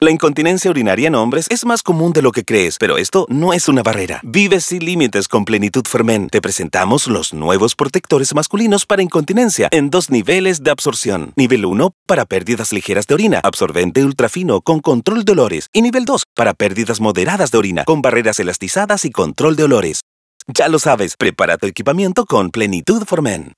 La incontinencia urinaria en hombres es más común de lo que crees, pero esto no es una barrera. Vive sin límites con Plenitud Men. Te presentamos los nuevos protectores masculinos para incontinencia en dos niveles de absorción. Nivel 1 para pérdidas ligeras de orina, absorbente ultrafino con control de olores. Y nivel 2 para pérdidas moderadas de orina, con barreras elastizadas y control de olores. Ya lo sabes, prepara tu equipamiento con Plenitud Men.